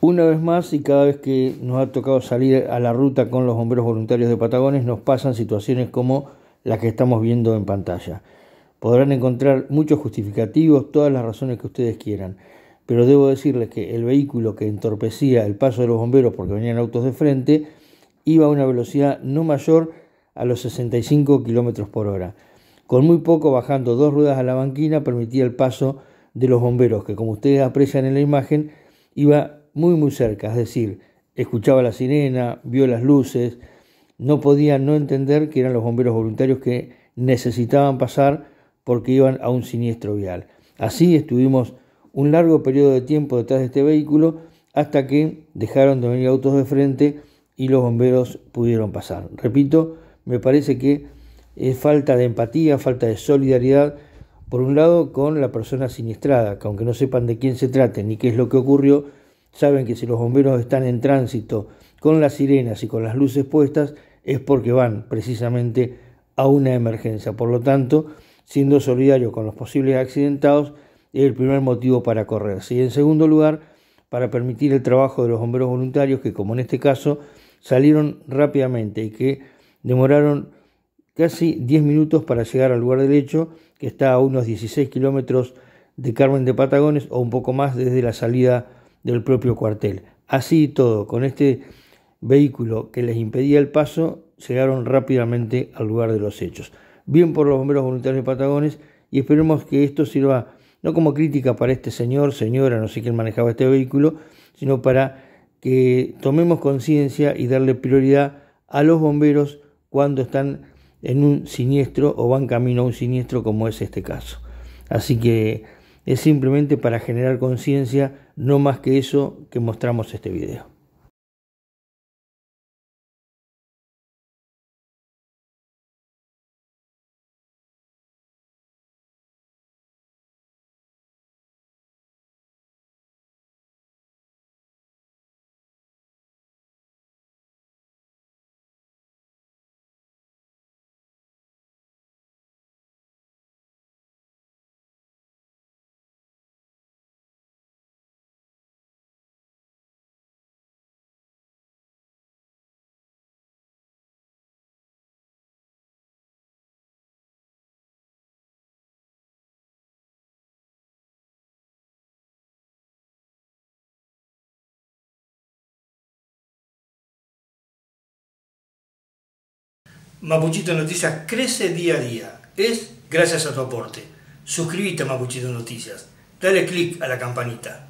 Una vez más y cada vez que nos ha tocado salir a la ruta con los bomberos voluntarios de Patagones, nos pasan situaciones como las que estamos viendo en pantalla. Podrán encontrar muchos justificativos, todas las razones que ustedes quieran, pero debo decirles que el vehículo que entorpecía el paso de los bomberos porque venían autos de frente iba a una velocidad no mayor a los 65 km por hora. Con muy poco, bajando dos ruedas a la banquina, permitía el paso de los bomberos, que como ustedes aprecian en la imagen, iba muy muy cerca, es decir, escuchaba la sirena, vio las luces, no podía no entender que eran los bomberos voluntarios que necesitaban pasar porque iban a un siniestro vial. Así estuvimos un largo periodo de tiempo detrás de este vehículo hasta que dejaron de venir autos de frente y los bomberos pudieron pasar. Repito, me parece que es falta de empatía, falta de solidaridad, por un lado con la persona siniestrada, que aunque no sepan de quién se trate ni qué es lo que ocurrió, saben que si los bomberos están en tránsito con las sirenas y con las luces puestas es porque van precisamente a una emergencia. Por lo tanto, siendo solidario con los posibles accidentados, es el primer motivo para correrse. Y en segundo lugar, para permitir el trabajo de los bomberos voluntarios que, como en este caso, salieron rápidamente y que demoraron casi 10 minutos para llegar al lugar del hecho, que está a unos 16 kilómetros de Carmen de Patagones o un poco más desde la salida del propio cuartel. Así todo, con este vehículo que les impedía el paso, llegaron rápidamente al lugar de los hechos. Bien por los bomberos voluntarios de Patagones y esperemos que esto sirva no como crítica para este señor, señora, no sé quién manejaba este vehículo, sino para que tomemos conciencia y darle prioridad a los bomberos cuando están en un siniestro o van camino a un siniestro como es este caso. Así que es simplemente para generar conciencia, no más que eso que mostramos este video. Mapuchito Noticias crece día a día. Es gracias a tu aporte. Suscríbete a Mapuchito Noticias. Dale click a la campanita.